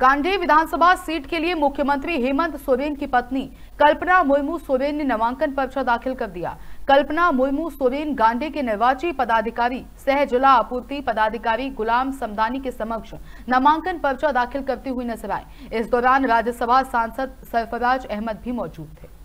गांधी विधानसभा seat के लिए मुख्यमंत्री हेमंत सोरेन की पत्नी कल्पना मुर्मू सोरेन ने नामांकन पर्चा दाखिल कर दिया कल्पना मुर्मू सोरेन गांधी के निर्वाची पदाधिकारी सह जिला आपूर्ति पदाधिकारी गुलाम समदानी के समक्ष नामांकन पर्चा दाखिल करती हुई नजर आए इस दौरान राज्यसभा सांसद सरफराज अहमद भी मौजूद थे